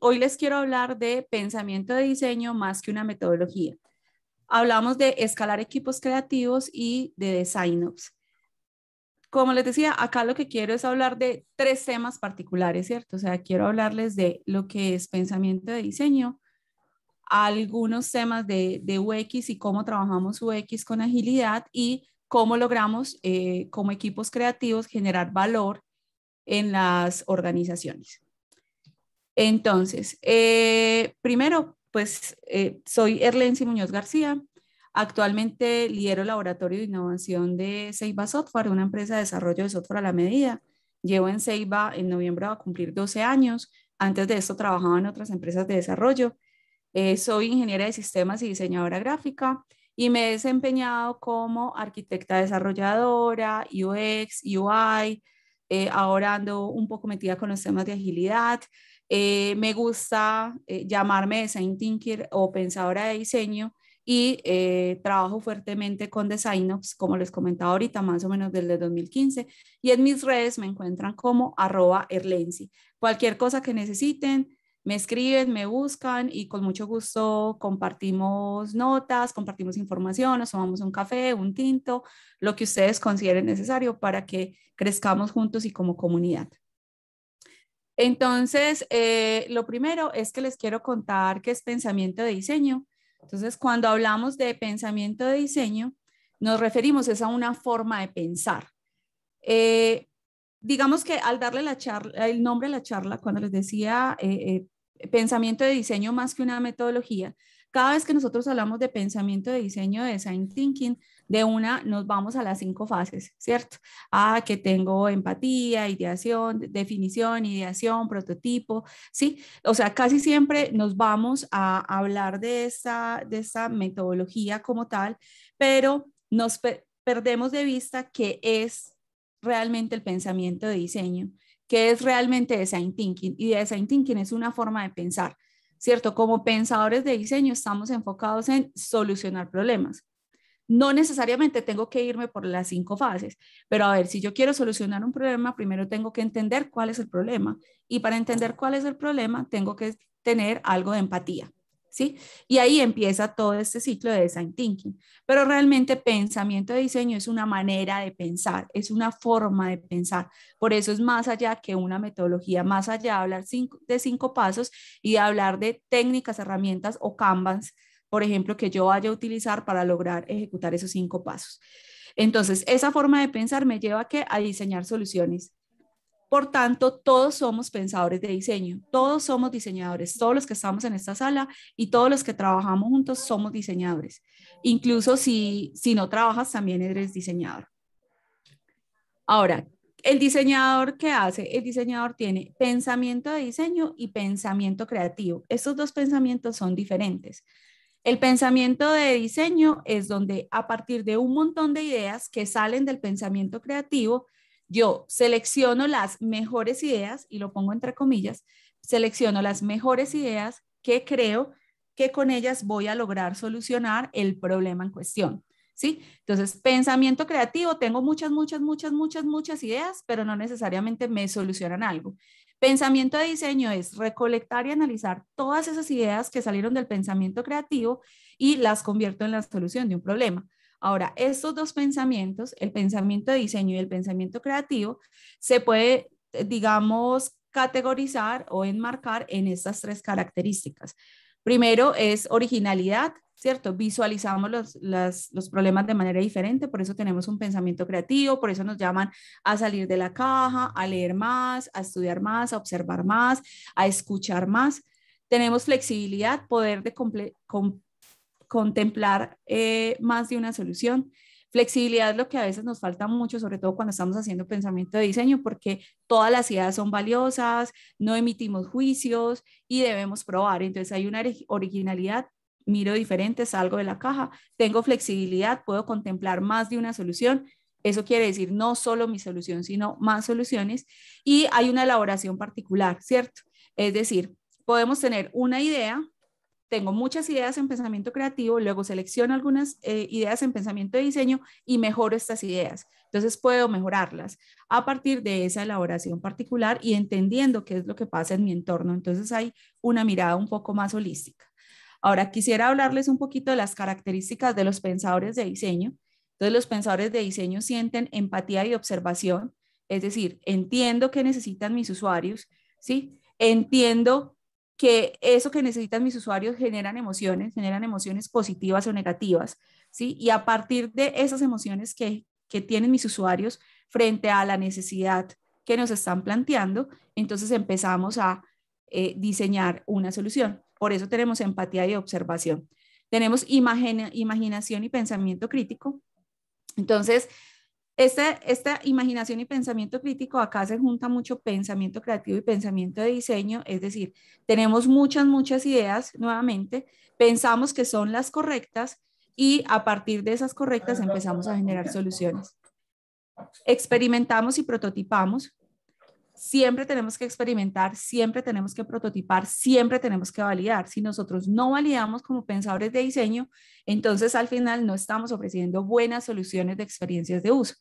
Hoy les quiero hablar de pensamiento de diseño más que una metodología. Hablamos de escalar equipos creativos y de design ups Como les decía, acá lo que quiero es hablar de tres temas particulares, ¿cierto? O sea, quiero hablarles de lo que es pensamiento de diseño, algunos temas de, UX y cómo trabajamos UX con agilidad y cómo logramos eh, como equipos creativos generar valor en las organizaciones. Entonces, eh, primero, pues eh, soy Erlency Muñoz García. Actualmente lidero el Laboratorio de Innovación de Seiba Software, una empresa de desarrollo de software a la medida. Llevo en Seiba en noviembre a cumplir 12 años. Antes de esto trabajaba en otras empresas de desarrollo. Eh, soy ingeniera de sistemas y diseñadora gráfica y me he desempeñado como arquitecta desarrolladora, UX, UI. ahora ando un poco metida con los temas de agilidad eh, me gusta eh, llamarme design thinker o pensadora de diseño y eh, trabajo fuertemente con DesignOps, como les comentaba ahorita, más o menos desde 2015. Y en mis redes me encuentran como arroba erlensi. Cualquier cosa que necesiten, me escriben, me buscan y con mucho gusto compartimos notas, compartimos información, nos tomamos un café, un tinto, lo que ustedes consideren necesario para que crezcamos juntos y como comunidad. Entonces, eh, lo primero es que les quiero contar qué es pensamiento de diseño. Entonces, cuando hablamos de pensamiento de diseño, nos referimos es a una forma de pensar. Eh, digamos que al darle el nombre a la charla, cuando les decía eh, pensamiento de diseño más que una metodología, cada vez que nosotros hablamos de pensamiento de diseño, de design thinking, de una nos vamos a las cinco fases, ¿cierto? Ah, que tengo empatía, ideación, definición, ideación, prototipo, ¿sí? O sea, casi siempre nos vamos a hablar de esta, de metodología como tal, pero nos perdemos de vista que es realmente el pensamiento de diseño, que es realmente design thinking. Y design thinking es una forma de pensar, ¿cierto? Como pensadores de diseño estamos enfocados en solucionar problemas. No necesariamente tengo que irme por las cinco fases, pero a ver, si yo quiero solucionar un problema, primero tengo que entender cuál es el problema. Y para entender cuál es el problema, tengo que tener algo de empatía. ¿Sí? Y ahí empieza todo este ciclo de design thinking. Pero realmente pensamiento de diseño es una manera de pensar, es una forma de pensar. Por eso es más allá que una metodología, más allá de hablar cinco, de cinco pasos y hablar de técnicas, herramientas o canvas por ejemplo, que yo vaya a utilizar para lograr ejecutar esos cinco pasos. Entonces, esa forma de pensar me lleva a, a diseñar soluciones. Por tanto, todos somos pensadores de diseño, todos somos diseñadores, todos los que estamos en esta sala y todos los que trabajamos juntos somos diseñadores. Incluso si, si no trabajas, también eres diseñador. Ahora, el diseñador qué hace? El diseñador tiene pensamiento de diseño y pensamiento creativo. Estos dos pensamientos son diferentes. El pensamiento de diseño es donde a partir de un montón de ideas que salen del pensamiento creativo, yo selecciono las mejores ideas, y lo pongo entre comillas, selecciono las mejores ideas que creo que con ellas voy a lograr solucionar el problema en cuestión. ¿Sí? Entonces, pensamiento creativo, tengo muchas, muchas, muchas, muchas, muchas ideas, pero no necesariamente me solucionan algo. Pensamiento de diseño es recolectar y analizar todas esas ideas que salieron del pensamiento creativo y las convierto en la solución de un problema. Ahora, estos dos pensamientos, el pensamiento de diseño y el pensamiento creativo, se puede, eh, digamos, categorizar o enmarcar en estas tres características. Primero es originalidad, ¿cierto? Visualizamos los, problemas de manera diferente, por eso tenemos un pensamiento creativo, por eso nos llaman a salir de la caja, a leer más, a estudiar más, a observar más, a escuchar más. Tenemos flexibilidad, poder de contemplar eh, más de una solución. Flexibilidad es lo que a veces nos falta mucho, sobre todo cuando estamos haciendo pensamiento de diseño, porque todas las ideas son valiosas, no emitimos juicios y debemos probar. Entonces hay una originalidad miro diferentes, salgo de la caja, tengo flexibilidad, puedo contemplar más de una solución. Eso quiere decir no solo mi solución, sino más soluciones. Y hay una elaboración particular, ¿cierto? Es decir, podemos tener una idea, tengo muchas ideas en pensamiento creativo, luego selecciono algunas eh, ideas en pensamiento de diseño y mejoro estas ideas. Entonces puedo mejorarlas a partir de esa elaboración particular y entendiendo qué es lo que pasa en mi entorno. Entonces hay una mirada un poco más holística. Ahora quisiera hablarles un poquito de las características de los pensadores de diseño. Entonces los pensadores de diseño sienten empatía y observación, es decir, entiendo que necesitan mis usuarios, ¿sí? Entiendo que eso que necesitan mis usuarios generan emociones, generan emociones positivas o negativas, ¿sí? Y a partir de esas emociones que, tienen mis usuarios frente a la necesidad que nos están planteando, entonces empezamos a eh, diseñar una solución. Por eso tenemos empatía y observación. Tenemos imagen, imaginación y pensamiento crítico. Entonces, esta, esta imaginación y pensamiento crítico, acá se junta mucho pensamiento creativo y pensamiento de diseño, es decir, tenemos muchas, muchas ideas nuevamente, pensamos que son las correctas y a partir de esas correctas empezamos a generar soluciones. Experimentamos y prototipamos, siempre tenemos que experimentar, siempre tenemos que prototipar, siempre tenemos que validar. Si nosotros no validamos como pensadores de diseño, entonces al final no estamos ofreciendo buenas soluciones de experiencias de uso.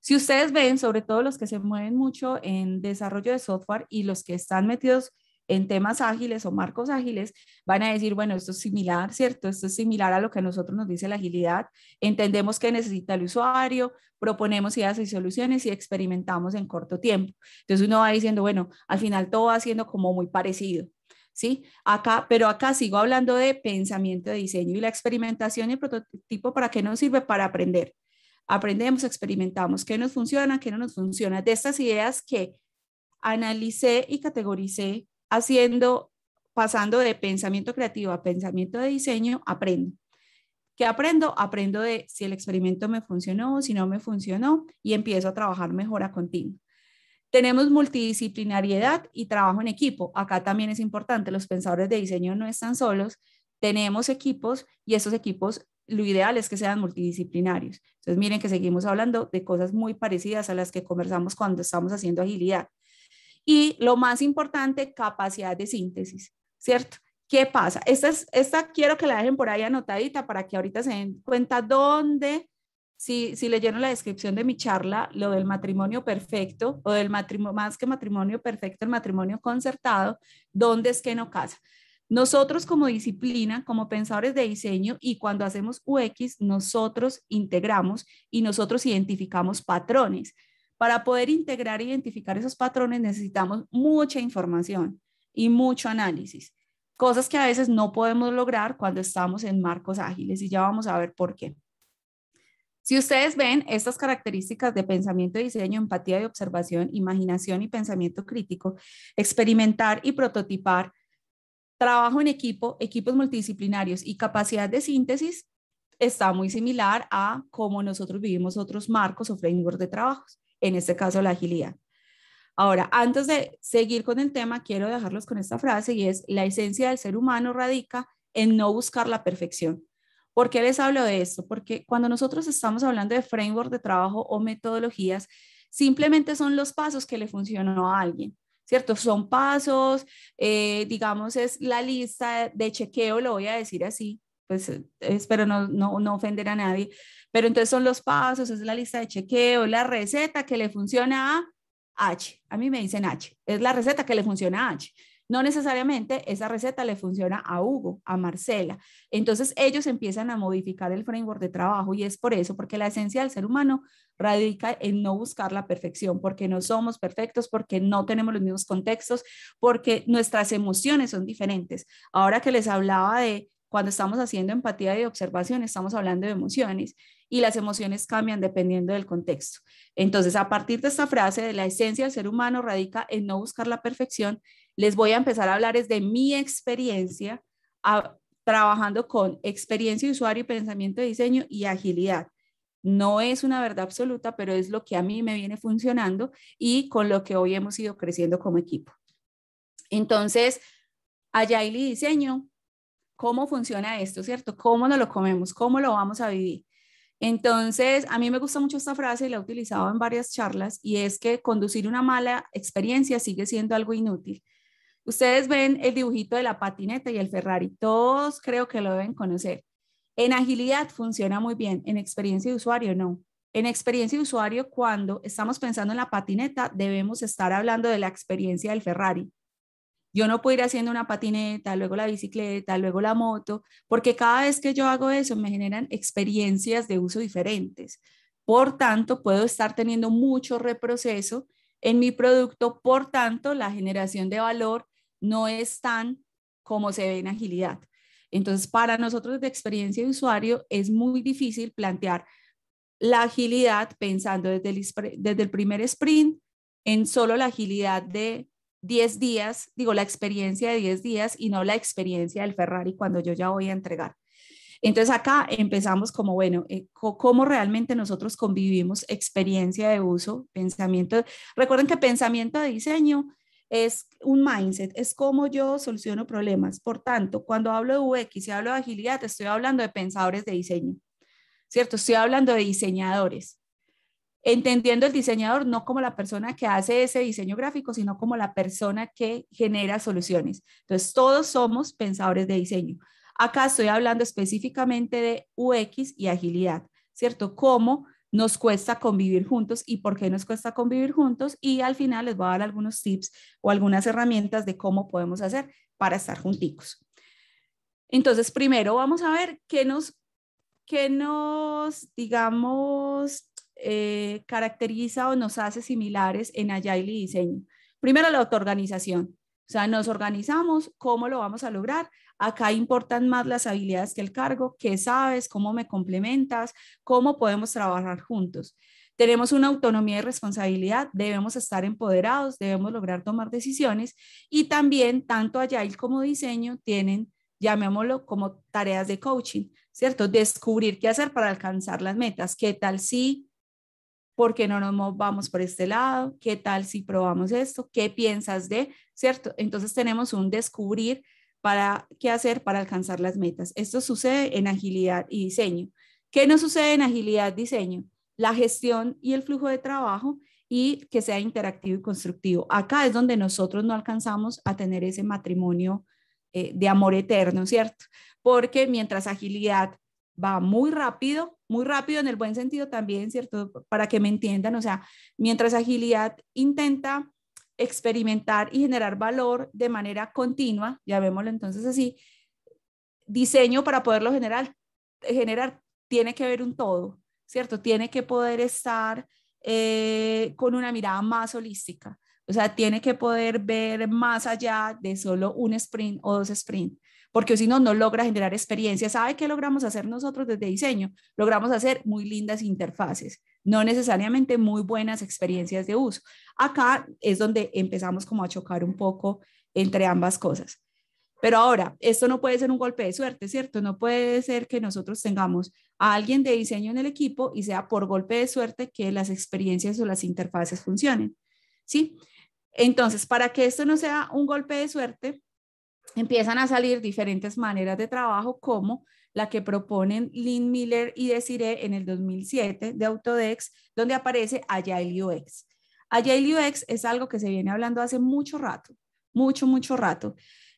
Si ustedes ven, sobre todo los que se mueven mucho en desarrollo de software y los que están metidos en temas ágiles o marcos ágiles, van a decir, bueno, esto es similar, ¿cierto? Esto es similar a lo que nosotros nos dice la agilidad. Entendemos que necesita el usuario, proponemos ideas y soluciones y experimentamos en corto tiempo. Entonces uno va diciendo, bueno, al final todo va siendo como muy parecido. ¿sí? Acá, pero acá sigo hablando de pensamiento de diseño y la experimentación y el prototipo, ¿para qué nos sirve? Para aprender. Aprendemos, experimentamos qué nos funciona, qué no nos funciona. De estas ideas que analicé y categoricé haciendo, pasando de pensamiento creativo a pensamiento de diseño, aprendo. ¿Qué aprendo? Aprendo de si el experimento me funcionó o si no me funcionó y empiezo a trabajar mejor a continuo. Tenemos multidisciplinariedad y trabajo en equipo. Acá también es importante, los pensadores de diseño no están solos, tenemos equipos y esos equipos lo ideal es que sean multidisciplinarios. Entonces miren que seguimos hablando de cosas muy parecidas a las que conversamos cuando estamos haciendo agilidad. Y lo más importante, capacidad de síntesis, ¿cierto? ¿Qué pasa? Esta, es, esta quiero que la dejen por ahí anotadita para que ahorita se den cuenta dónde, si, si leyeron la descripción de mi charla, lo del matrimonio perfecto o del matrimonio, más que matrimonio perfecto, el matrimonio concertado, dónde es que no casa. Nosotros como disciplina, como pensadores de diseño y cuando hacemos UX, nosotros integramos y nosotros identificamos patrones. Para poder integrar e identificar esos patrones necesitamos mucha información y mucho análisis, cosas que a veces no podemos lograr cuando estamos en marcos ágiles y ya vamos a ver por qué. Si ustedes ven estas características de pensamiento, diseño, empatía y observación, imaginación y pensamiento crítico, experimentar y prototipar, trabajo en equipo, equipos multidisciplinarios y capacidad de síntesis, está muy similar a cómo nosotros vivimos otros marcos o frameworks de trabajos en este caso la agilidad. Ahora, antes de seguir con el tema, quiero dejarlos con esta frase y es, la esencia del ser humano radica en no buscar la perfección. ¿Por qué les hablo de esto? Porque cuando nosotros estamos hablando de framework de trabajo o metodologías, simplemente son los pasos que le funcionó a alguien. ¿cierto? Son pasos, eh, digamos, es la lista de chequeo, lo voy a decir así, pues, eh, espero no, no, ofender a nadie, pero entonces son los pasos, es la lista de chequeo, la receta que le funciona a H. A mí me dicen H, es la receta que le funciona a H. No necesariamente esa receta le funciona a Hugo, a Marcela. Entonces ellos empiezan a modificar el framework de trabajo y es por eso, porque la esencia del ser humano radica en no buscar la perfección, porque no somos perfectos, porque no tenemos los mismos contextos, porque nuestras emociones son diferentes. Ahora que les hablaba de cuando estamos haciendo empatía y observación, estamos hablando de emociones y las emociones cambian dependiendo del contexto. Entonces, a partir de esta frase de la esencia del ser humano radica en no buscar la perfección, les voy a empezar a hablar desde mi experiencia, trabajando con experiencia usuario y pensamiento de diseño y agilidad. No es una verdad absoluta, pero es lo que a mí me viene funcionando y con lo que hoy hemos ido creciendo como equipo. Entonces, Agile y diseño cómo funciona esto, ¿cierto? ¿Cómo nos lo comemos? ¿Cómo lo vamos a vivir? Entonces, a mí me gusta mucho esta frase y la he utilizado en varias charlas y es que conducir una mala experiencia sigue siendo algo inútil. Ustedes ven el dibujito de la patineta y el Ferrari, todos creo que lo deben conocer. En agilidad funciona muy bien, en experiencia de usuario no. En experiencia de usuario, cuando estamos pensando en la patineta, debemos estar hablando de la experiencia del Ferrari. Yo no puedo ir haciendo una patineta, luego la bicicleta, luego la moto, porque cada vez que yo hago eso me generan experiencias de uso diferentes. Por tanto, puedo estar teniendo mucho reproceso en mi producto, por tanto, la generación de valor no es tan como se ve en agilidad. Entonces, para nosotros de experiencia de usuario es muy difícil plantear la agilidad pensando desde el, desde el primer sprint en solo la agilidad de 10 días, digo la experiencia de 10 días y no la experiencia del Ferrari cuando yo ya voy a entregar. Entonces acá empezamos como, bueno, eh, cómo realmente nosotros convivimos experiencia de uso, pensamiento. Recuerden que pensamiento de diseño es un mindset, es cómo yo soluciono problemas. Por tanto, cuando hablo de UX y hablo de agilidad, estoy hablando de pensadores de diseño, ¿cierto? Estoy hablando de diseñadores entendiendo el diseñador no como la persona que hace ese diseño gráfico, sino como la persona que genera soluciones. Entonces, todos somos pensadores de diseño. Acá estoy hablando específicamente de UX y agilidad, ¿cierto? Cómo nos cuesta convivir juntos y por qué nos cuesta convivir juntos. Y al final les voy a dar algunos tips o algunas herramientas de cómo podemos hacer para estar junticos. Entonces, primero vamos a ver qué nos, qué nos digamos, eh, caracteriza o nos hace similares en Agile y diseño. Primero, la autoorganización. O sea, nos organizamos, ¿cómo lo vamos a lograr? Acá importan más las habilidades que el cargo, qué sabes, cómo me complementas, cómo podemos trabajar juntos. Tenemos una autonomía y responsabilidad, debemos estar empoderados, debemos lograr tomar decisiones y también tanto Agile como diseño tienen, llamémoslo como tareas de coaching, ¿cierto? Descubrir qué hacer para alcanzar las metas, qué tal si ¿por qué no nos movamos por este lado? ¿Qué tal si probamos esto? ¿Qué piensas de? ¿Cierto? Entonces tenemos un descubrir para qué hacer para alcanzar las metas. Esto sucede en agilidad y diseño. ¿Qué no sucede en agilidad, diseño? La gestión y el flujo de trabajo y que sea interactivo y constructivo. Acá es donde nosotros no alcanzamos a tener ese matrimonio eh, de amor eterno, ¿cierto? Porque mientras agilidad va muy rápido, muy rápido en el buen sentido también, ¿cierto? Para que me entiendan, o sea, mientras agilidad intenta experimentar y generar valor de manera continua, llamémoslo entonces así, diseño para poderlo generar, generar tiene que ver un todo, ¿cierto? Tiene que poder estar eh, con una mirada más holística, o sea, tiene que poder ver más allá de solo un sprint o dos sprints porque si no, no logra generar experiencias. ¿Sabe qué logramos hacer nosotros desde diseño? Logramos hacer muy lindas interfaces, no necesariamente muy buenas experiencias de uso. Acá es donde empezamos como a chocar un poco entre ambas cosas. Pero ahora, esto no puede ser un golpe de suerte, ¿cierto? No puede ser que nosotros tengamos a alguien de diseño en el equipo y sea por golpe de suerte que las experiencias o las interfaces funcionen, ¿sí? Entonces, para que esto no sea un golpe de suerte, empiezan a salir diferentes maneras de trabajo como la que proponen Lynn Miller y Desiree en el 2007 de Autodex, donde aparece Agile UX. Agile UX es algo que se viene hablando hace mucho rato, mucho, mucho rato.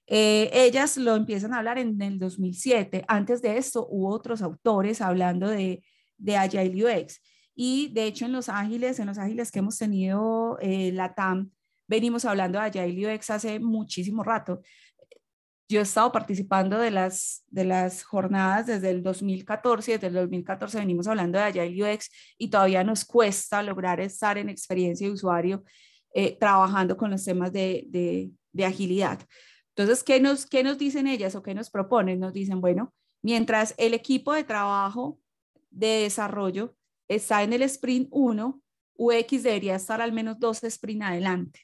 Eh, ellas lo empiezan a hablar en el 2007. Antes de esto hubo otros autores hablando de, de Agile UX. Y de hecho en los Ángeles, en los Ángeles que hemos tenido Latam eh, la TAM, venimos hablando de Agile UX hace muchísimo rato. Yo he estado participando de las, de las jornadas desde el 2014, desde el 2014 venimos hablando de Agile UX y todavía nos cuesta lograr estar en experiencia de usuario eh, trabajando con los temas de, agilidad. Entonces, ¿qué nos, ¿qué nos dicen ellas o qué nos proponen? Nos dicen, bueno, mientras el equipo de trabajo de desarrollo está en el sprint 1, UX debería estar al menos dos sprint adelante.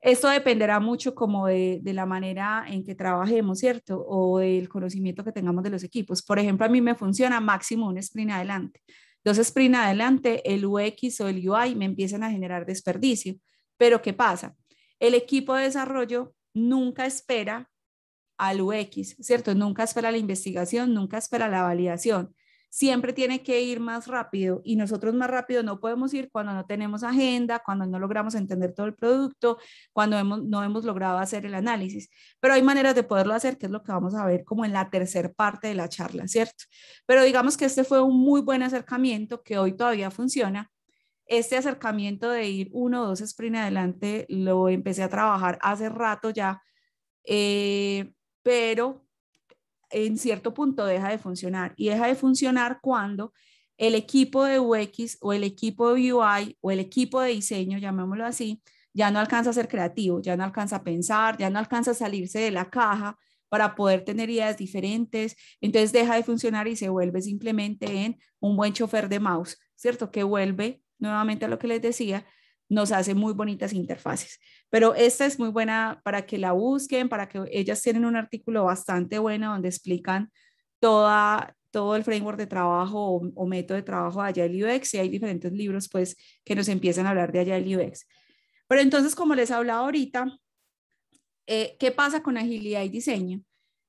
Esto dependerá mucho como de, la manera en que trabajemos, ¿cierto? O del conocimiento que tengamos de los equipos. Por ejemplo, a mí me funciona máximo un sprint adelante. Dos sprint adelante, el UX o el UI me empiezan a generar desperdicio. Pero ¿qué pasa? El equipo de desarrollo nunca espera al UX, ¿cierto? Nunca espera la investigación, nunca espera la validación siempre tiene que ir más rápido y nosotros más rápido no podemos ir cuando no tenemos agenda, cuando no logramos entender todo el producto, cuando hemos, no hemos logrado hacer el análisis. Pero hay maneras de poderlo hacer, que es lo que vamos a ver como en la tercera parte de la charla, ¿cierto? Pero digamos que este fue un muy buen acercamiento que hoy todavía funciona. Este acercamiento de ir uno o dos sprint adelante lo empecé a trabajar hace rato ya, eh, pero en cierto punto deja de funcionar. Y deja de funcionar cuando el equipo de UX o el equipo de UI o el equipo de diseño, llamémoslo así, ya no alcanza a ser creativo, ya no alcanza a pensar, ya no alcanza a salirse de la caja para poder tener ideas diferentes. Entonces deja de funcionar y se vuelve simplemente en un buen chofer de mouse, ¿cierto? Que vuelve nuevamente a lo que les decía, nos hace muy bonitas interfaces. Pero esta es muy buena para que la busquen, para que ellas tienen un artículo bastante bueno donde explican toda, todo el framework de trabajo o, método de trabajo de Agile UX y hay diferentes libros pues que nos empiezan a hablar de Agile UX. Pero entonces, como les hablado ahorita, eh, ¿qué pasa con agilidad y diseño?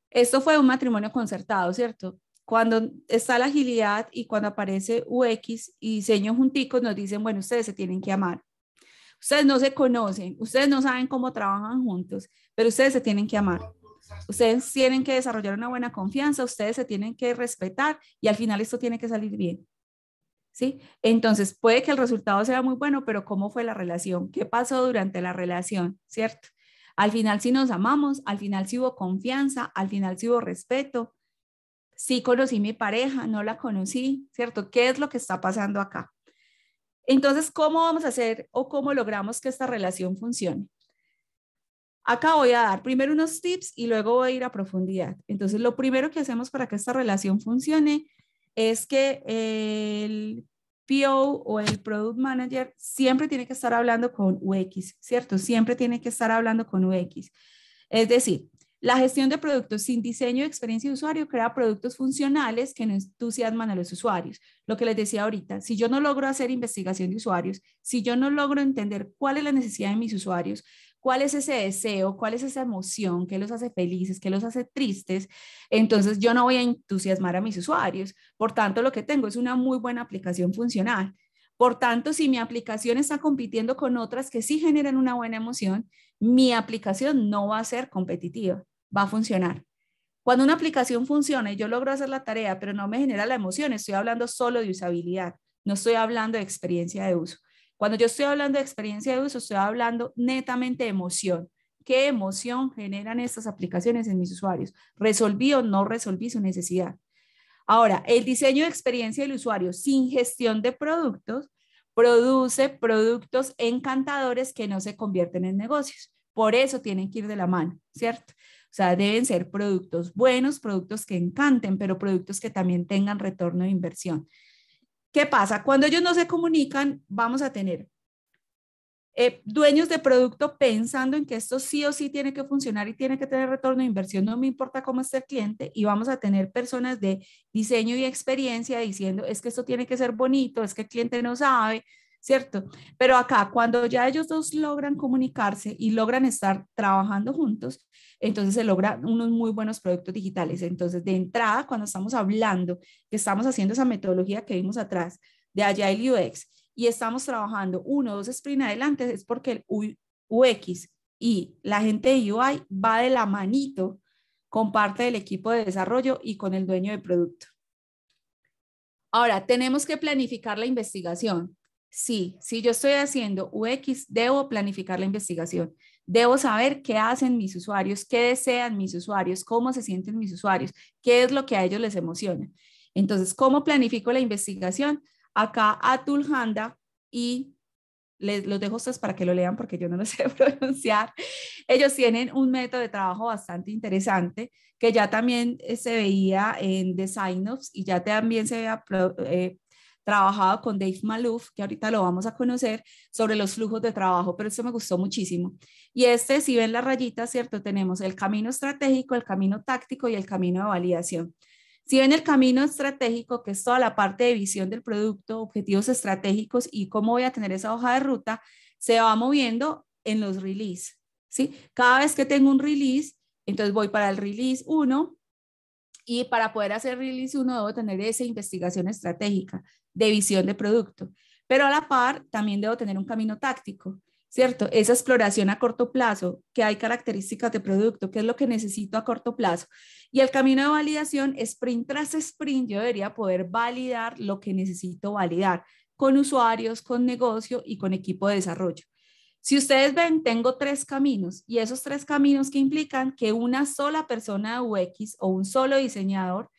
Esto fue un matrimonio concertado, ¿cierto? Cuando está la agilidad y cuando aparece UX y diseño junticos, nos dicen, bueno, ustedes se tienen que amar. Ustedes no se conocen, ustedes no saben cómo trabajan juntos, pero ustedes se tienen que amar. Ustedes tienen que desarrollar una buena confianza, ustedes se tienen que respetar y al final esto tiene que salir bien. ¿Sí? Entonces, puede que el resultado sea muy bueno, pero ¿cómo fue la relación? ¿Qué pasó durante la relación? ¿Cierto? Al final si nos amamos, al final si hubo confianza, al final si hubo respeto. Sí conocí mi pareja, no la conocí, ¿cierto? ¿Qué es lo que está pasando acá? Entonces, ¿cómo vamos a hacer o cómo logramos que esta relación funcione? Acá voy a dar primero unos tips y luego voy a ir a profundidad. Entonces, lo primero que hacemos para que esta relación funcione es que el PO o el Product Manager siempre tiene que estar hablando con UX, ¿cierto? Siempre tiene que estar hablando con UX. Es decir, la gestión de productos sin diseño de experiencia de usuario crea productos funcionales que no entusiasman a los usuarios. Lo que les decía ahorita, si yo no logro hacer investigación de usuarios, si yo no logro entender cuál es la necesidad de mis usuarios, cuál es ese deseo, cuál es esa emoción, que los hace felices, que los hace tristes, entonces yo no voy a entusiasmar a mis usuarios. Por tanto, lo que tengo es una muy buena aplicación funcional. Por tanto, si mi aplicación está compitiendo con otras que sí generan una buena emoción, mi aplicación no va a ser competitiva va a funcionar. Cuando una aplicación funciona yo logro hacer la tarea, pero no me genera la emoción, estoy hablando solo de usabilidad, no estoy hablando de experiencia de uso. Cuando yo estoy hablando de experiencia de uso, estoy hablando netamente de emoción. ¿Qué emoción generan estas aplicaciones en mis usuarios? ¿Resolví o no resolví su necesidad? Ahora, el diseño de experiencia del usuario sin gestión de productos produce productos encantadores que no se convierten en negocios. Por eso tienen que ir de la mano, ¿cierto? O sea, deben ser productos buenos, productos que encanten, pero productos que también tengan retorno de inversión. ¿Qué pasa? Cuando ellos no se comunican, vamos a tener eh, dueños de producto pensando en que esto sí o sí tiene que funcionar y tiene que tener retorno de inversión, no me importa cómo esté el cliente, y vamos a tener personas de diseño y experiencia diciendo, es que esto tiene que ser bonito, es que el cliente no sabe, ¿cierto? Pero acá, cuando ya ellos dos logran comunicarse y logran estar trabajando juntos, entonces se logran unos muy buenos productos digitales. Entonces, de entrada, cuando estamos hablando, que estamos haciendo esa metodología que vimos atrás de Agile UX y estamos trabajando uno, dos sprint adelante, es porque el UX y la gente de UI va de la manito con parte del equipo de desarrollo y con el dueño de producto. Ahora, tenemos que planificar la investigación. Sí, si yo estoy haciendo UX, debo planificar la investigación. Debo saber qué hacen mis usuarios, qué desean mis usuarios, cómo se sienten mis usuarios, qué es lo que a ellos les emociona. Entonces, ¿cómo planifico la investigación? Acá Atul Handa y les los dejo estos para que lo lean porque yo no lo sé pronunciar. Ellos tienen un método de trabajo bastante interesante que ya también eh, se veía en DesignOps, y ya también se veía... Eh, trabajado con Dave Malouf, que ahorita lo vamos a conocer, sobre los flujos de trabajo, pero eso me gustó muchísimo. Y este, si ven las rayitas, ¿cierto? Tenemos el camino estratégico, el camino táctico y el camino de validación. Si ven el camino estratégico, que es toda la parte de visión del producto, objetivos estratégicos y cómo voy a tener esa hoja de ruta, se va moviendo en los release, ¿sí? Cada vez que tengo un release, entonces voy para el release 1, y para poder hacer release uno debo tener esa investigación estratégica de visión de producto. Pero a la par también debo tener un camino táctico, ¿cierto? Esa exploración a corto plazo, que hay características de producto, qué es lo que necesito a corto plazo. Y el camino de validación, sprint tras sprint, yo debería poder validar lo que necesito validar con usuarios, con negocio y con equipo de desarrollo. Si ustedes ven, tengo tres caminos y esos tres caminos que implican que una sola persona UX o un solo diseñador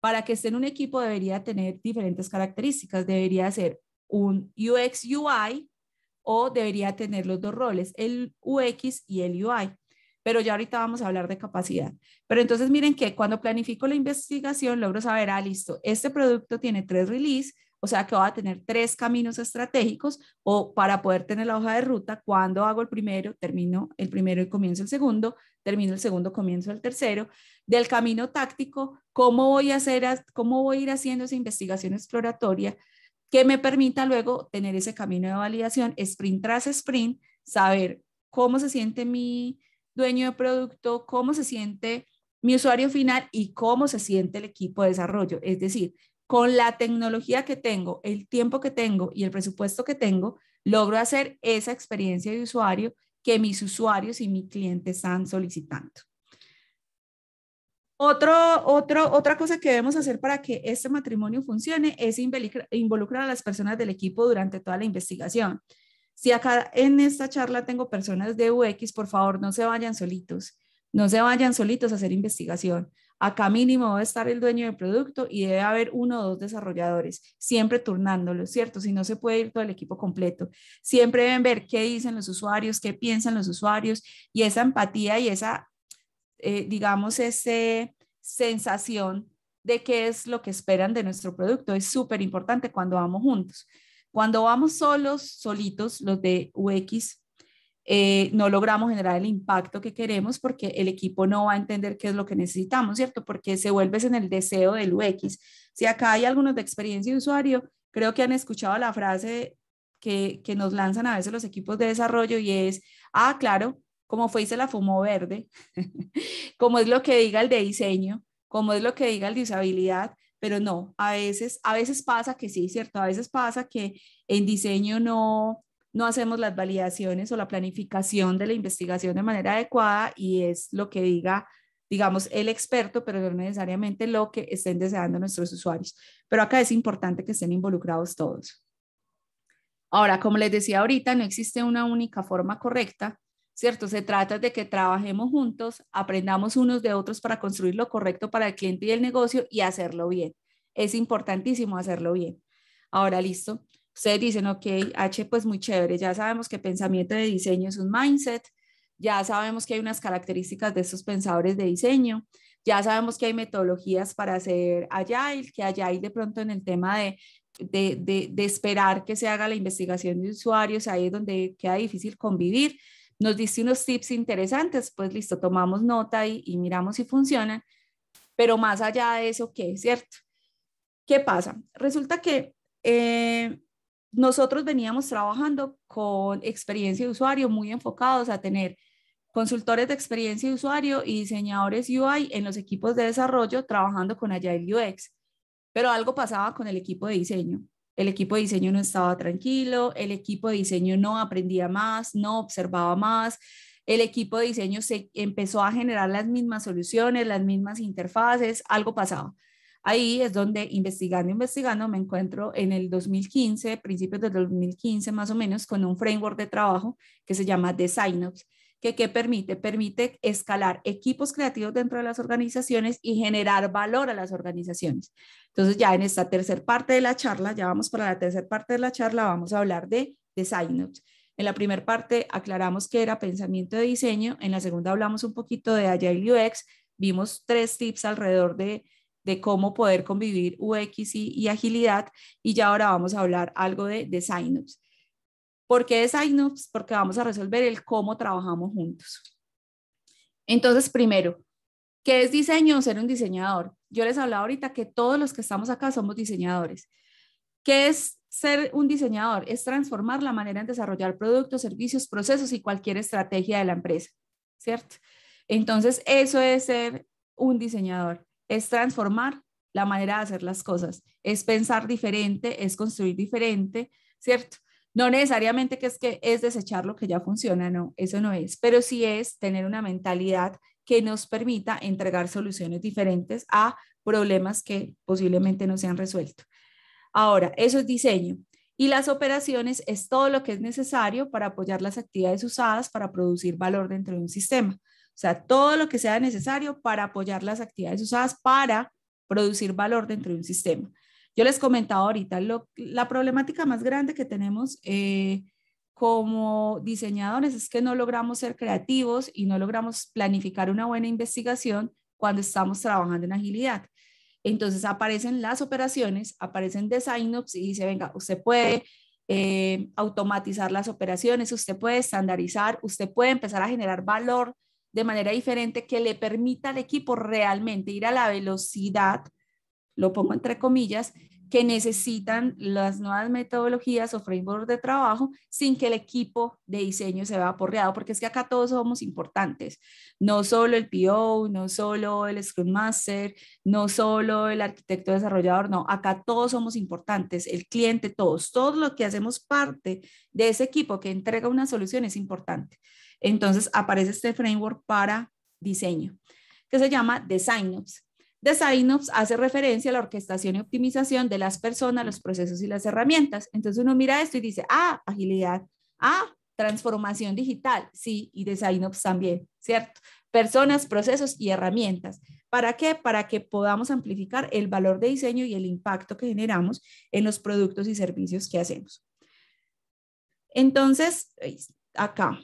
para que esté en un equipo debería tener diferentes características. Debería ser un UX UI o debería tener los dos roles, el UX y el UI. Pero ya ahorita vamos a hablar de capacidad. Pero entonces miren que cuando planifico la investigación logro saber, ah, listo, este producto tiene tres release o sea que voy a tener tres caminos estratégicos o para poder tener la hoja de ruta, cuando hago el primero, termino el primero y comienzo el segundo, termino el segundo, comienzo el tercero. Del camino táctico, cómo voy a hacer, cómo voy a ir haciendo esa investigación exploratoria que me permita luego tener ese camino de validación, sprint tras sprint, saber cómo se siente mi dueño de producto, cómo se siente mi usuario final y cómo se siente el equipo de desarrollo. Es decir, con la tecnología que tengo, el tiempo que tengo y el presupuesto que tengo, logro hacer esa experiencia de usuario que mis usuarios y mi cliente están solicitando. Otro, otro, otra cosa que debemos hacer para que este matrimonio funcione es involucrar a las personas del equipo durante toda la investigación. Si acá en esta charla tengo personas de UX, por favor, no se vayan solitos, no se vayan solitos a hacer investigación. Acá mínimo a estar el dueño del producto y debe haber uno o dos desarrolladores, siempre turnándolo, ¿cierto? Si no se puede ir todo el equipo completo. Siempre deben ver qué dicen los usuarios, qué piensan los usuarios y esa empatía y esa, eh, digamos, esa sensación de qué es lo que esperan de nuestro producto. Es súper importante cuando vamos juntos. Cuando vamos solos, solitos, los de UX, eh, no logramos generar el impacto que queremos porque el equipo no va a entender qué es lo que necesitamos, ¿cierto? Porque se vuelves en el deseo del UX. Si acá hay algunos de experiencia de usuario, creo que han escuchado la frase que, nos lanzan a veces los equipos de desarrollo y es, ah, claro, como fue y se la fumó verde, como es lo que diga el de diseño, como es lo que diga el de usabilidad, pero no, a veces, a veces pasa que sí, ¿cierto? A veces pasa que en diseño no, no hacemos las validaciones o la planificación de la investigación de manera adecuada y es lo que diga, digamos, el experto, pero no necesariamente lo que estén deseando nuestros usuarios. Pero acá es importante que estén involucrados todos. Ahora, como les decía ahorita, no existe una única forma correcta, ¿cierto? Se trata de que trabajemos juntos, aprendamos unos de otros para construir lo correcto para el cliente y el negocio y hacerlo bien. Es importantísimo hacerlo bien. Ahora, listo ustedes dicen, ok, H pues muy chévere, ya sabemos que pensamiento de diseño es un mindset, ya sabemos que hay unas características de esos pensadores de diseño, ya sabemos que hay metodologías para hacer Agile, que Agile de pronto en el tema de, esperar que se haga la investigación de usuarios, ahí es donde queda difícil convivir. Nos diste unos tips interesantes, pues listo, tomamos nota y, miramos si funciona. pero más allá de eso, ¿qué es cierto? ¿Qué pasa? Resulta que eh, nosotros veníamos trabajando con experiencia de usuario muy enfocados a tener consultores de experiencia de usuario y diseñadores UI en los equipos de desarrollo trabajando con Agile UX. Pero algo pasaba con el equipo de diseño. El equipo de diseño no estaba tranquilo, el equipo de diseño no aprendía más, no observaba más, el equipo de diseño se empezó a generar las mismas soluciones, las mismas interfaces, algo pasaba. Ahí es donde investigando, investigando, me encuentro en el 2015, principios del 2015 más o menos, con un framework de trabajo que se llama DesignOps, que ¿qué permite? Permite escalar equipos creativos dentro de las organizaciones y generar valor a las organizaciones. Entonces ya en esta tercera parte de la charla, ya vamos para la tercera parte de la charla, vamos a hablar de DesignOps. En la primera parte aclaramos que era pensamiento de diseño, en la segunda hablamos un poquito de Agile UX, vimos tres tips alrededor de de cómo poder convivir UX y, agilidad. Y ya ahora vamos a hablar algo de, design ups ¿Por qué design Porque vamos a resolver el cómo trabajamos juntos. Entonces, primero, ¿qué es diseño ser un diseñador? Yo les hablaba ahorita que todos los que estamos acá somos diseñadores. ¿Qué es ser un diseñador? Es transformar la manera en desarrollar productos, servicios, procesos y cualquier estrategia de la empresa, ¿cierto? Entonces, eso es ser un diseñador es transformar la manera de hacer las cosas, es pensar diferente, es construir diferente, ¿cierto? No necesariamente que es que es desechar lo que ya funciona, no, eso no es, pero sí es tener una mentalidad que nos permita entregar soluciones diferentes a problemas que posiblemente no se han resuelto. Ahora, eso es diseño. Y las operaciones es todo lo que es necesario para apoyar las actividades usadas para producir valor dentro de un sistema. O sea, todo lo que sea necesario para apoyar las actividades usadas para producir valor dentro de un sistema. Yo les comentaba ahorita, la problemática más grande que tenemos eh, como diseñadores es que no logramos ser creativos y no logramos planificar una buena investigación cuando estamos trabajando en agilidad. Entonces aparecen las operaciones, aparecen design ops y dice, venga, usted puede eh, automatizar las operaciones, usted puede estandarizar, usted puede empezar a generar valor de manera diferente que le permita al equipo realmente ir a la velocidad, lo pongo entre comillas, que necesitan las nuevas metodologías o frameworks de trabajo sin que el equipo de diseño se vea aporreado porque es que acá todos somos importantes, no solo el PO, no solo el Scrum Master, no solo el arquitecto desarrollador, no, acá todos somos importantes, el cliente, todos, todo lo que hacemos parte de ese equipo que entrega una solución es importante. Entonces aparece este framework para diseño que se llama DesignOps. DesignOps hace referencia a la orquestación y optimización de las personas, los procesos y las herramientas. Entonces uno mira esto y dice, ah, agilidad, ah, transformación digital, sí, y DesignOps también, ¿cierto? Personas, procesos y herramientas. ¿Para qué? Para que podamos amplificar el valor de diseño y el impacto que generamos en los productos y servicios que hacemos. Entonces, eh, acá,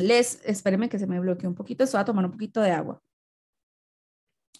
les, espérenme que se me bloqueó un poquito, esto va a tomar un poquito de agua.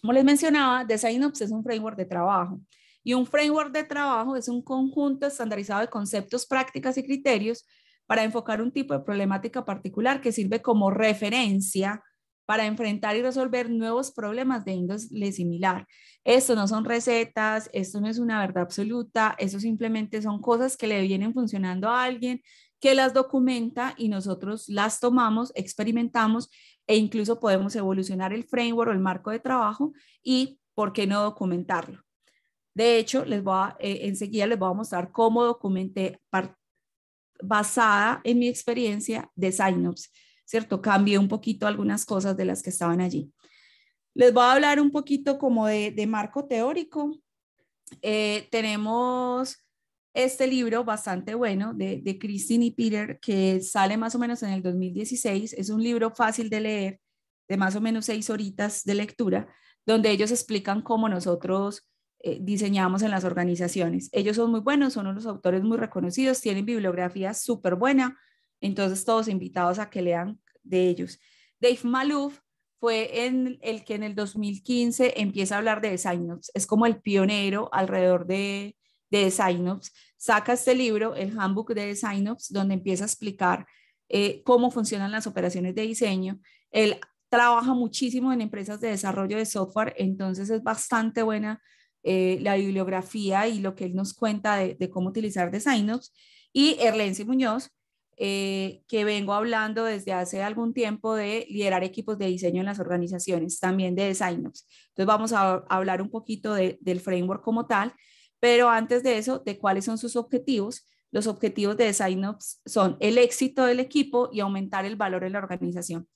Como les mencionaba, DesignOps es un framework de trabajo y un framework de trabajo es un conjunto estandarizado de conceptos, prácticas y criterios para enfocar un tipo de problemática particular que sirve como referencia para enfrentar y resolver nuevos problemas de índole similar. Esto no son recetas, esto no es una verdad absoluta, eso simplemente son cosas que le vienen funcionando a alguien que las documenta y nosotros las tomamos, experimentamos e incluso podemos evolucionar el framework o el marco de trabajo y, ¿por qué no documentarlo? De hecho, les voy a, eh, enseguida les voy a mostrar cómo documenté basada en mi experiencia de Synops, ¿cierto? Cambié un poquito algunas cosas de las que estaban allí. Les voy a hablar un poquito como de, marco teórico. Eh, tenemos este libro bastante bueno de, Christine y Peter, que sale más o menos en el 2016. Es un libro fácil de leer, de más o menos seis horitas de lectura, donde ellos explican cómo nosotros eh, diseñamos en las organizaciones. Ellos son muy buenos, son unos autores muy reconocidos, tienen bibliografía súper buena, entonces todos invitados a que lean de ellos. Dave Malouf fue el que en el 2015 empieza a hablar de design. Es como el pionero alrededor de de DesignOps, saca este libro, el Handbook de DesignOps, donde empieza a explicar eh, cómo funcionan las operaciones de diseño. Él trabaja muchísimo en empresas de desarrollo de software, entonces es bastante buena eh, la bibliografía y lo que él nos cuenta de, cómo utilizar DesignOps. Y Erlense Muñoz, eh, que vengo hablando desde hace algún tiempo de liderar equipos de diseño en las organizaciones, también de DesignOps. Entonces vamos a hablar un poquito del framework como tal pero antes de eso, de cuáles son sus objetivos, los objetivos de design DesignOps son el éxito del equipo y aumentar el valor en la organización,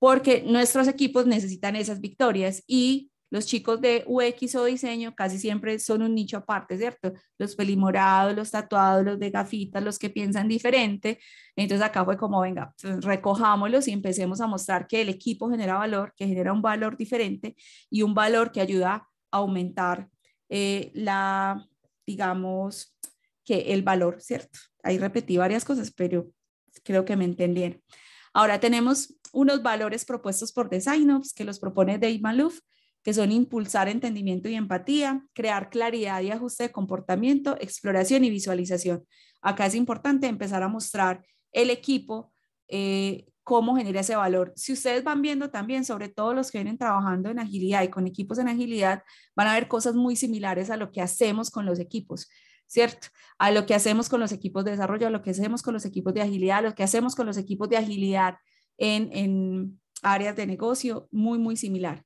porque nuestros equipos necesitan esas victorias y los chicos de UX o diseño casi siempre son un nicho aparte, ¿cierto? Los pelimorados, los tatuados, los de gafitas, los que piensan diferente. Entonces acá fue como, venga, recojámoslos y empecemos a mostrar que el equipo genera valor, que genera un valor diferente y un valor que ayuda a aumentar eh, la, digamos, que el valor, ¿cierto? Ahí repetí varias cosas, pero creo que me entendieron. Ahora tenemos unos valores propuestos por DesignOps que los propone Dave Malouf, que son impulsar entendimiento y empatía, crear claridad y ajuste de comportamiento, exploración y visualización. Acá es importante empezar a mostrar el equipo eh, cómo genera ese valor. Si ustedes van viendo también, sobre todo los que vienen trabajando en agilidad y con equipos en agilidad, van a ver cosas muy similares a lo que hacemos con los equipos. ¿cierto? A lo que hacemos con los equipos de desarrollo, a lo que hacemos con los equipos de agilidad, a lo que hacemos con los equipos de agilidad en, áreas de negocio, muy, muy similar.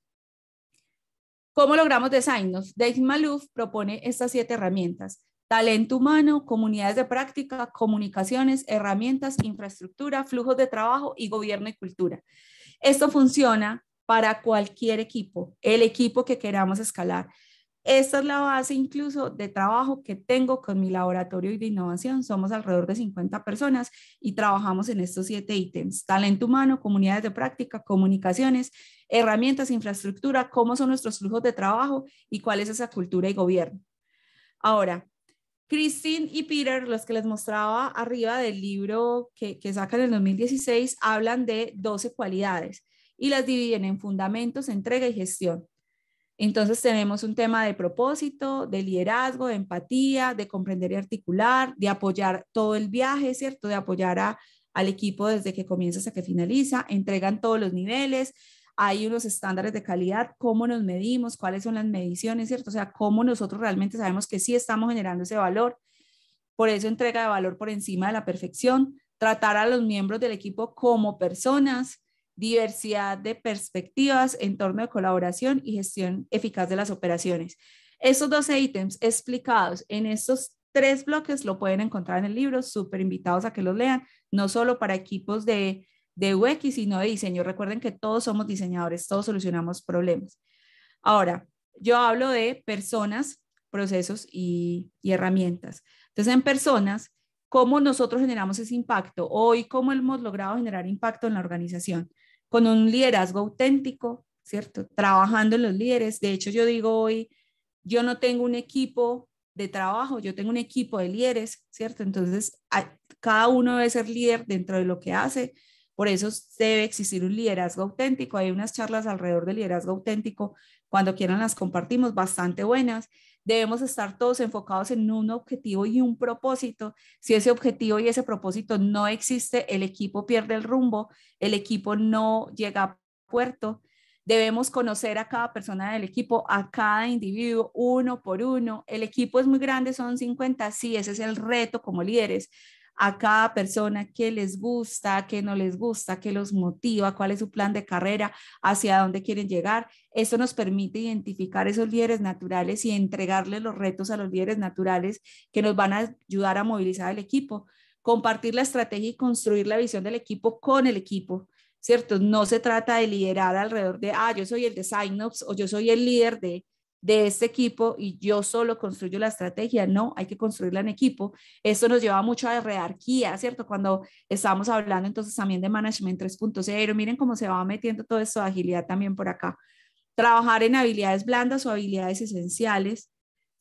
¿Cómo logramos design? Dave Malouf propone estas siete herramientas talento humano, comunidades de práctica, comunicaciones, herramientas, infraestructura, flujos de trabajo y gobierno y cultura. Esto funciona para cualquier equipo, el equipo que queramos escalar. Esta es la base incluso de trabajo que tengo con mi laboratorio de innovación. Somos alrededor de 50 personas y trabajamos en estos siete ítems. Talento humano, comunidades de práctica, comunicaciones, herramientas, infraestructura, cómo son nuestros flujos de trabajo y cuál es esa cultura y gobierno. Ahora, Christine y Peter, los que les mostraba arriba del libro que, sacan en 2016, hablan de 12 cualidades y las dividen en fundamentos, entrega y gestión. Entonces tenemos un tema de propósito, de liderazgo, de empatía, de comprender y articular, de apoyar todo el viaje, ¿cierto? De apoyar al equipo desde que comienza hasta que finaliza, entregan todos los niveles, hay unos estándares de calidad, cómo nos medimos, cuáles son las mediciones, ¿cierto? O sea, cómo nosotros realmente sabemos que sí estamos generando ese valor. Por eso entrega de valor por encima de la perfección, tratar a los miembros del equipo como personas, diversidad de perspectivas, entorno de colaboración y gestión eficaz de las operaciones. Estos 12 ítems explicados en estos tres bloques lo pueden encontrar en el libro, súper invitados a que los lean, no solo para equipos de de UX, no de diseño. Recuerden que todos somos diseñadores, todos solucionamos problemas. Ahora, yo hablo de personas, procesos y, y herramientas. Entonces, en personas, ¿cómo nosotros generamos ese impacto? Hoy, ¿cómo hemos logrado generar impacto en la organización? Con un liderazgo auténtico, ¿cierto? Trabajando en los líderes. De hecho, yo digo hoy, yo no tengo un equipo de trabajo, yo tengo un equipo de líderes, ¿cierto? Entonces, cada uno debe ser líder dentro de lo que hace, por eso debe existir un liderazgo auténtico. Hay unas charlas alrededor del liderazgo auténtico. Cuando quieran las compartimos, bastante buenas. Debemos estar todos enfocados en un objetivo y un propósito. Si ese objetivo y ese propósito no existe, el equipo pierde el rumbo, el equipo no llega a puerto. Debemos conocer a cada persona del equipo, a cada individuo, uno por uno. El equipo es muy grande, son 50, sí, ese es el reto como líderes, a cada persona que les gusta, que no les gusta, que los motiva, cuál es su plan de carrera, hacia dónde quieren llegar. eso nos permite identificar esos líderes naturales y entregarle los retos a los líderes naturales que nos van a ayudar a movilizar el equipo, compartir la estrategia y construir la visión del equipo con el equipo. ¿Cierto? No se trata de liderar alrededor de, ah, yo soy el de Synops o yo soy el líder de, de este equipo y yo solo construyo la estrategia. No, hay que construirla en equipo. Esto nos lleva mucho a jerarquía, ¿cierto? Cuando estamos hablando entonces también de Management 3.0, miren cómo se va metiendo todo esto de agilidad también por acá. Trabajar en habilidades blandas o habilidades esenciales.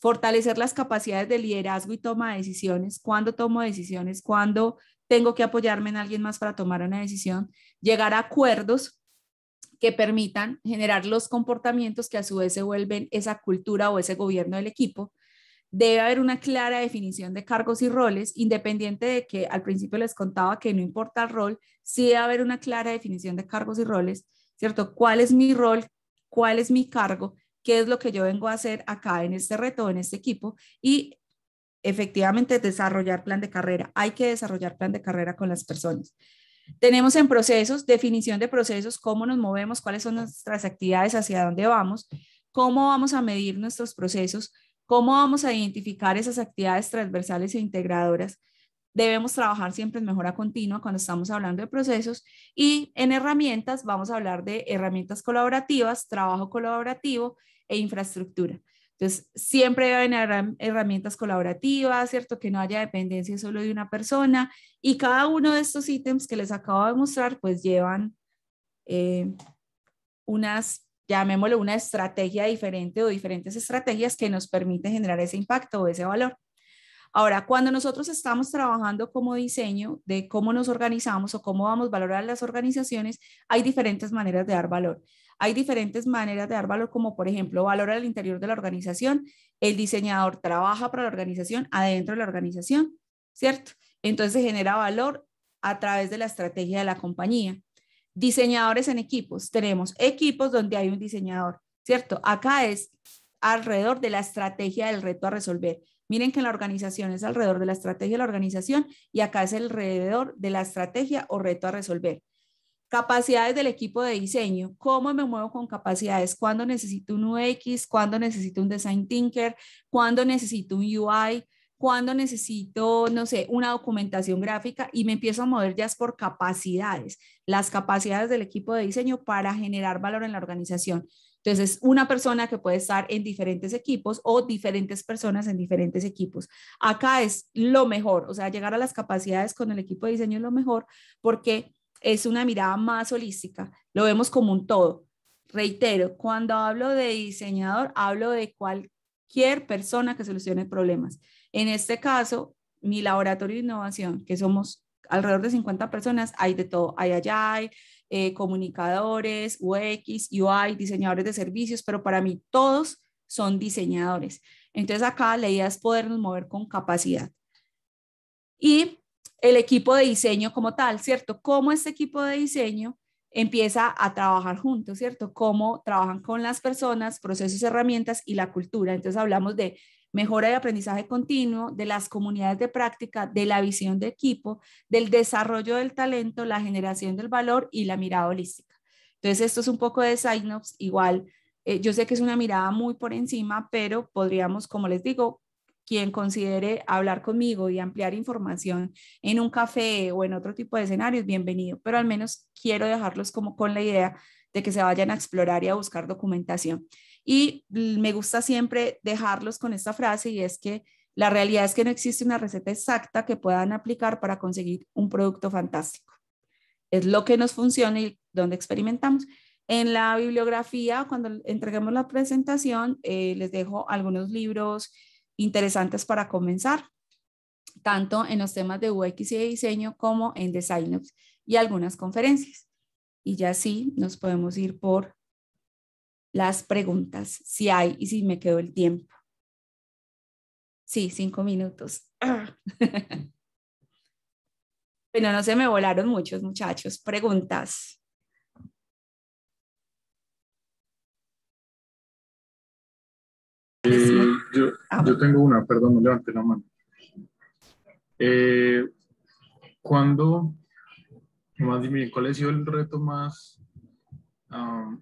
Fortalecer las capacidades de liderazgo y toma de decisiones. cuando tomo decisiones? cuando tengo que apoyarme en alguien más para tomar una decisión? Llegar a acuerdos que permitan generar los comportamientos que a su vez se vuelven esa cultura o ese gobierno del equipo. Debe haber una clara definición de cargos y roles, independiente de que al principio les contaba que no importa el rol, sí debe haber una clara definición de cargos y roles, ¿cierto? ¿Cuál es mi rol? ¿Cuál es mi cargo? ¿Qué es lo que yo vengo a hacer acá en este reto, en este equipo? Y efectivamente desarrollar plan de carrera. Hay que desarrollar plan de carrera con las personas. Tenemos en procesos, definición de procesos, cómo nos movemos, cuáles son nuestras actividades, hacia dónde vamos, cómo vamos a medir nuestros procesos, cómo vamos a identificar esas actividades transversales e integradoras. Debemos trabajar siempre en mejora continua cuando estamos hablando de procesos y en herramientas vamos a hablar de herramientas colaborativas, trabajo colaborativo e infraestructura. Entonces, siempre deben haber herramientas colaborativas, ¿cierto? Que no haya dependencia solo de una persona. Y cada uno de estos ítems que les acabo de mostrar, pues llevan eh, unas, llamémoslo, una estrategia diferente o diferentes estrategias que nos permiten generar ese impacto o ese valor. Ahora, cuando nosotros estamos trabajando como diseño de cómo nos organizamos o cómo vamos a valorar las organizaciones, hay diferentes maneras de dar valor. Hay diferentes maneras de dar valor, como por ejemplo valor al interior de la organización. El diseñador trabaja para la organización, adentro de la organización, ¿cierto? Entonces genera valor a través de la estrategia de la compañía. Diseñadores en equipos. Tenemos equipos donde hay un diseñador, ¿cierto? Acá es alrededor de la estrategia del reto a resolver. Miren que la organización es alrededor de la estrategia de la organización y acá es alrededor de la estrategia o reto a resolver. Capacidades del equipo de diseño. ¿Cómo me muevo con capacidades? ¿Cuándo necesito un UX? ¿Cuándo necesito un design thinker? ¿Cuándo necesito un UI? ¿Cuándo necesito, no sé, una documentación gráfica? Y me empiezo a mover ya es por capacidades, las capacidades del equipo de diseño para generar valor en la organización. Entonces, una persona que puede estar en diferentes equipos o diferentes personas en diferentes equipos. Acá es lo mejor, o sea, llegar a las capacidades con el equipo de diseño es lo mejor porque es una mirada más holística, lo vemos como un todo. Reitero, cuando hablo de diseñador, hablo de cualquier persona que solucione problemas. En este caso, mi laboratorio de innovación, que somos alrededor de 50 personas, hay de todo, hay allá, eh, comunicadores, UX, UI, diseñadores de servicios, pero para mí todos son diseñadores. Entonces acá la idea es podernos mover con capacidad. Y el equipo de diseño como tal, ¿cierto? Cómo este equipo de diseño empieza a trabajar juntos, ¿cierto? Cómo trabajan con las personas, procesos, herramientas y la cultura. Entonces hablamos de mejora de aprendizaje continuo, de las comunidades de práctica, de la visión de equipo, del desarrollo del talento, la generación del valor y la mirada holística. Entonces esto es un poco de sign igual eh, yo sé que es una mirada muy por encima, pero podríamos, como les digo, quien considere hablar conmigo y ampliar información en un café o en otro tipo de escenarios, bienvenido, pero al menos quiero dejarlos como con la idea de que se vayan a explorar y a buscar documentación. Y me gusta siempre dejarlos con esta frase y es que la realidad es que no existe una receta exacta que puedan aplicar para conseguir un producto fantástico. Es lo que nos funciona y donde experimentamos. En la bibliografía, cuando entreguemos la presentación, eh, les dejo algunos libros interesantes para comenzar, tanto en los temas de UX y de diseño como en Design y algunas conferencias. Y ya sí, nos podemos ir por las preguntas, si hay y si me quedo el tiempo. Sí, cinco minutos. Bueno, no se me volaron muchos muchachos. Preguntas. Eh, yo, ah, tengo una, perdón, no levanté la mano. Eh, ¿Cuándo, más bien, cuál ha sido el reto más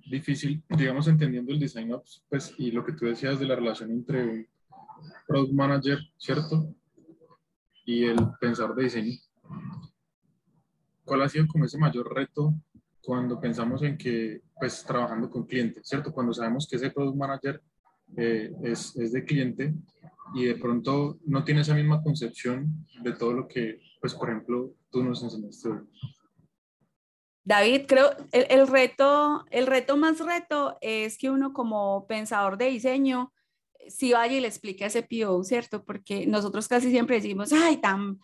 difícil, digamos, entendiendo el design ops, pues, y lo que tú decías de la relación entre un product manager, ¿cierto? Y el pensar de diseño. ¿Cuál ha sido como ese mayor reto cuando pensamos en que, pues, trabajando con clientes, ¿cierto? Cuando sabemos que ese product manager eh, es, es, de cliente y de pronto no tiene esa misma concepción de todo lo que, pues, por ejemplo, tú nos enseñaste David, creo el, el reto, el reto más reto es que uno como pensador de diseño, eh, si vaya y le explique a ese PO, ¿cierto? Porque nosotros casi siempre decimos, ay, tan,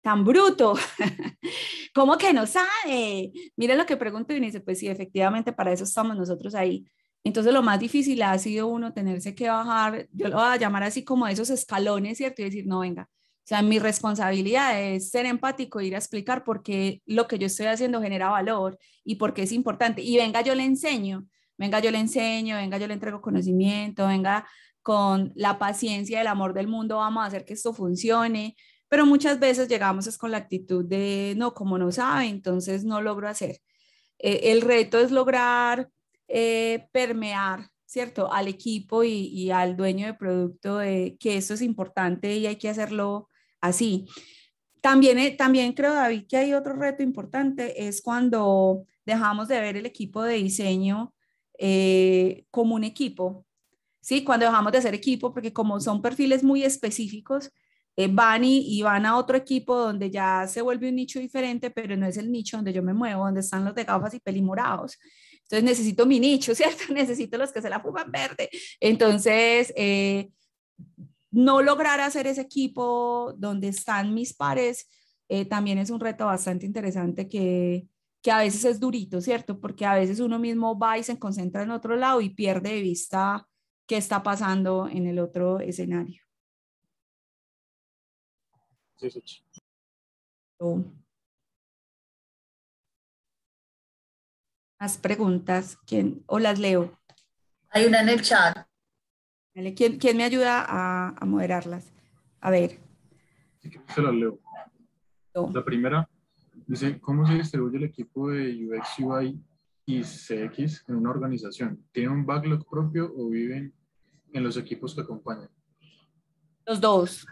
tan bruto, ¿cómo que no sabe? Mira lo que pregunto y dice, pues sí, efectivamente para eso estamos nosotros ahí. Entonces lo más difícil ha sido uno tenerse que bajar, yo lo voy a llamar así como esos escalones, ¿cierto? Y decir, no, venga, o sea, mi responsabilidad es ser empático, ir a explicar por qué lo que yo estoy haciendo genera valor y por qué es importante. Y venga, yo le enseño, venga, yo le enseño, venga, yo le entrego conocimiento, venga, con la paciencia, el amor del mundo, vamos a hacer que esto funcione. Pero muchas veces llegamos es con la actitud de, no, como no sabe, entonces no logro hacer. E, el reto es lograr eh, permear, ¿cierto?, al equipo y, al dueño de producto que eso es importante y hay que hacerlo así. También, eh, también creo, David, que hay otro reto importante, es cuando dejamos de ver el equipo de diseño eh, como un equipo, ¿sí? Cuando dejamos de ser equipo, porque como son perfiles muy específicos, van y, van a otro equipo donde ya se vuelve un nicho diferente, pero no es el nicho donde yo me muevo, donde están los de gafas y pelimorados. Entonces necesito mi nicho, ¿cierto? Necesito los que se la fuman verde. Entonces, eh, no lograr hacer ese equipo donde están mis pares eh, también es un reto bastante interesante que, a veces es durito, ¿cierto? Porque a veces uno mismo va y se concentra en otro lado y pierde de vista qué está pasando en el otro escenario. Sí, sí. preguntas. ¿Quién? ¿O las leo? Hay una en el chat. ¿Quién, me ayuda a, moderarlas? A ver. se las leo. La primera dice, ¿cómo se distribuye el equipo de UX, UI y CX en una organización? ¿Tiene un backlog propio o viven en los equipos que acompañan? Los dos.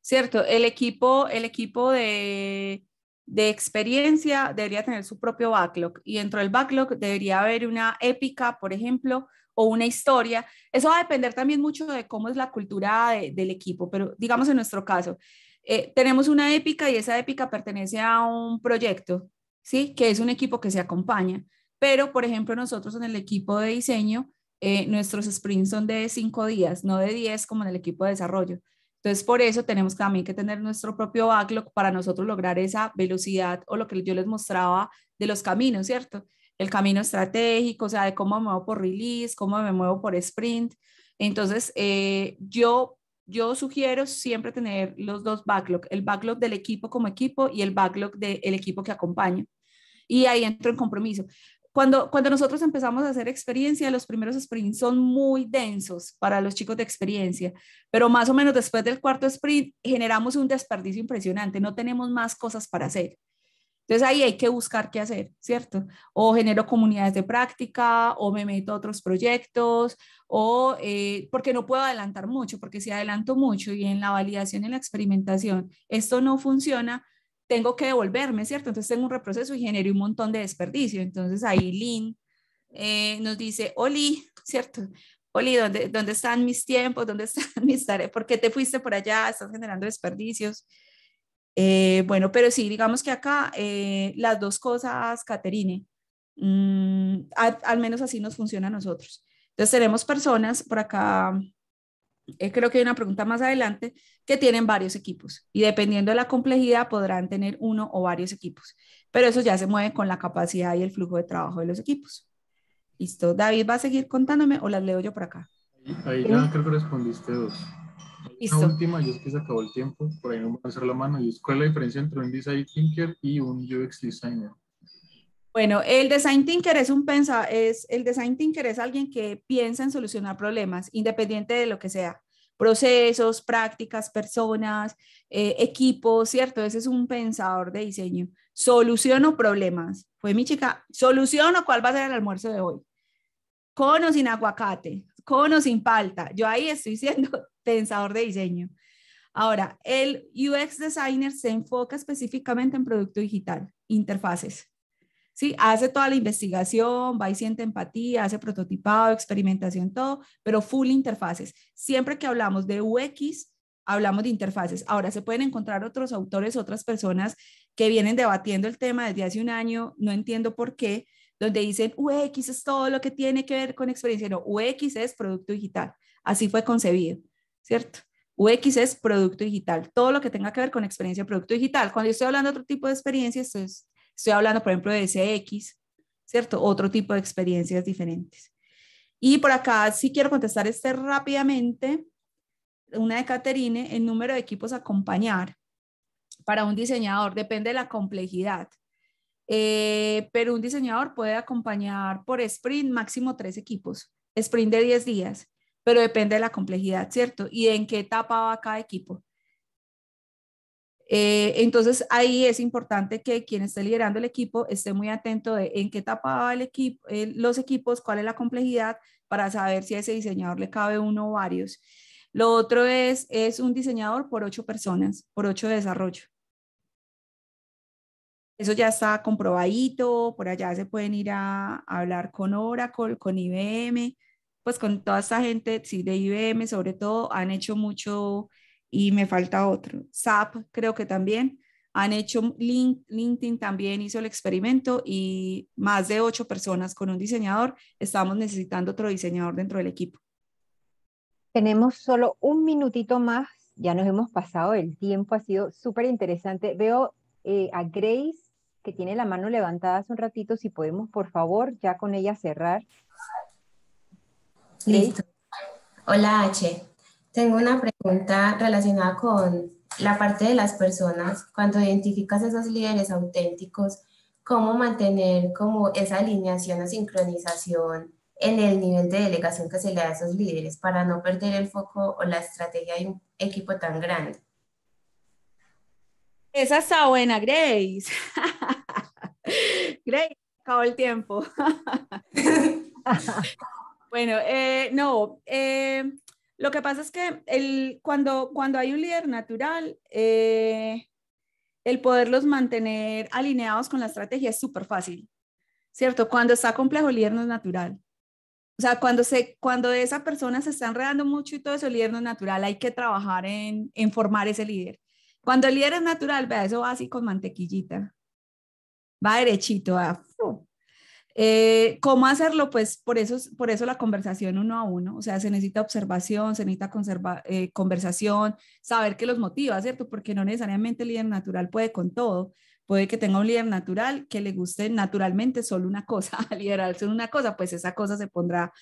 Cierto, el equipo, el equipo de de experiencia debería tener su propio backlog y dentro del backlog debería haber una épica, por ejemplo, o una historia. Eso va a depender también mucho de cómo es la cultura del equipo, pero digamos en nuestro caso, eh, tenemos una épica y esa épica pertenece a un proyecto, ¿sí? Que es un equipo que se acompaña, pero por ejemplo nosotros en el equipo de diseño, eh, nuestros sprints son de cinco días, no de diez como en el equipo de desarrollo. Entonces, por eso tenemos también que tener nuestro propio backlog para nosotros lograr esa velocidad o lo que yo les mostraba de los caminos, ¿cierto? El camino estratégico, o sea, de cómo me muevo por release, cómo me muevo por sprint. Entonces, eh, yo, yo sugiero siempre tener los dos backlog, el backlog del equipo como equipo y el backlog del equipo que acompaña. Y ahí entro en compromiso. Cuando, cuando nosotros empezamos a hacer experiencia, los primeros sprints son muy densos para los chicos de experiencia, pero más o menos después del cuarto sprint generamos un desperdicio impresionante, no tenemos más cosas para hacer. Entonces ahí hay que buscar qué hacer, ¿cierto? O genero comunidades de práctica, o me meto a otros proyectos, o eh, porque no puedo adelantar mucho, porque si adelanto mucho y en la validación, en la experimentación, esto no funciona, tengo que devolverme, ¿cierto? Entonces tengo un reproceso y generé un montón de desperdicio. Entonces ahí Lynn eh, nos dice, Oli, ¿cierto? Oli, ¿dónde, ¿dónde están mis tiempos? ¿Dónde están mis tareas? ¿Por qué te fuiste por allá? Estás generando desperdicios. Eh, bueno, pero sí, digamos que acá eh, las dos cosas, Caterine, mm, al, al menos así nos funciona a nosotros. Entonces tenemos personas, por acá eh, creo que hay una pregunta más adelante, que tienen varios equipos y dependiendo de la complejidad podrán tener uno o varios equipos, pero eso ya se mueve con la capacidad y el flujo de trabajo de los equipos. Listo, David va a seguir contándome o las leo yo por acá. Ahí ya creo que respondiste dos. La última, yo es que se acabó el tiempo, por ahí no me a hacer la mano, y es cuál es la diferencia entre un design thinker y un UX designer. Bueno, el design thinker es un es el design thinker es alguien que piensa en solucionar problemas, independiente de lo que sea, procesos, prácticas, personas, eh, equipos, cierto. Ese es un pensador de diseño. Soluciono problemas. Fue mi chica. Soluciono cuál va a ser el almuerzo de hoy. Con o sin aguacate, con o sin palta. Yo ahí estoy siendo pensador de diseño. Ahora, el UX designer se enfoca específicamente en producto digital, interfaces. ¿sí? Hace toda la investigación, va y siente empatía, hace prototipado, experimentación, todo, pero full interfaces. Siempre que hablamos de UX, hablamos de interfaces. Ahora se pueden encontrar otros autores, otras personas que vienen debatiendo el tema desde hace un año, no entiendo por qué, donde dicen UX es todo lo que tiene que ver con experiencia. No, UX es producto digital. Así fue concebido, ¿cierto? UX es producto digital, todo lo que tenga que ver con experiencia producto digital. Cuando yo estoy hablando de otro tipo de experiencias, es Estoy hablando, por ejemplo, de CX, ¿cierto? Otro tipo de experiencias diferentes. Y por acá sí quiero contestar este rápidamente, una de Caterine, el número de equipos a acompañar para un diseñador depende de la complejidad. Eh, pero un diseñador puede acompañar por sprint máximo tres equipos, sprint de 10 días, pero depende de la complejidad, ¿cierto? Y en qué etapa va cada equipo. Eh, entonces ahí es importante que quien esté liderando el equipo esté muy atento de en qué etapa va el equipo, eh, los equipos, cuál es la complejidad para saber si a ese diseñador le cabe uno o varios. Lo otro es, es un diseñador por ocho personas, por ocho de desarrollo. Eso ya está comprobadito, por allá se pueden ir a, hablar con Oracle, con IBM, pues con toda esta gente, sí, de IBM sobre todo, han hecho mucho y me falta otro. SAP creo que también. Han hecho, LinkedIn también hizo el experimento y más de ocho personas con un diseñador. Estamos necesitando otro diseñador dentro del equipo. Tenemos solo un minutito más. Ya nos hemos pasado el tiempo. Ha sido súper interesante. Veo eh, a Grace que tiene la mano levantada hace un ratito. Si podemos, por favor, ya con ella cerrar. Listo. Hola, H. Tengo una pregunta relacionada con la parte de las personas. Cuando identificas esos líderes auténticos, ¿cómo mantener como esa alineación o sincronización en el nivel de delegación que se le da a esos líderes para no perder el foco o la estrategia de un equipo tan grande? Esa está buena, Grace. Grace, acabó el tiempo. bueno, eh, no, eh, lo que pasa es que cuando, cuando hay un líder natural, eh, el poderlos mantener alineados con la estrategia es súper fácil, ¿cierto? Cuando está complejo, el líder no es natural. O sea, cuando, cuando esa persona se está enredando mucho y todo eso, el líder no es natural, hay que trabajar en, en formar ese líder. Cuando el líder es natural, vea, eso va así con mantequillita. Va derechito, va, eh, ¿Cómo hacerlo? Pues por eso, por eso la conversación uno a uno, o sea, se necesita observación, se necesita eh, conversación, saber qué los motiva, ¿cierto? Porque no necesariamente el líder natural puede con todo, puede que tenga un líder natural que le guste naturalmente solo una cosa, liderar solo una cosa, pues esa cosa se pondrá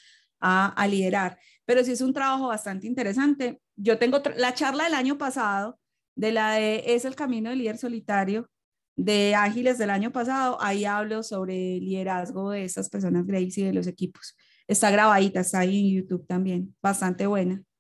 a, a liderar. Pero sí es un trabajo bastante interesante. Yo tengo la charla del año pasado de la de Es el camino del líder solitario, de Ágiles del año pasado, ahí hablo sobre el liderazgo de esas personas Grace y de los equipos. Está grabadita, está ahí en YouTube también, bastante buena.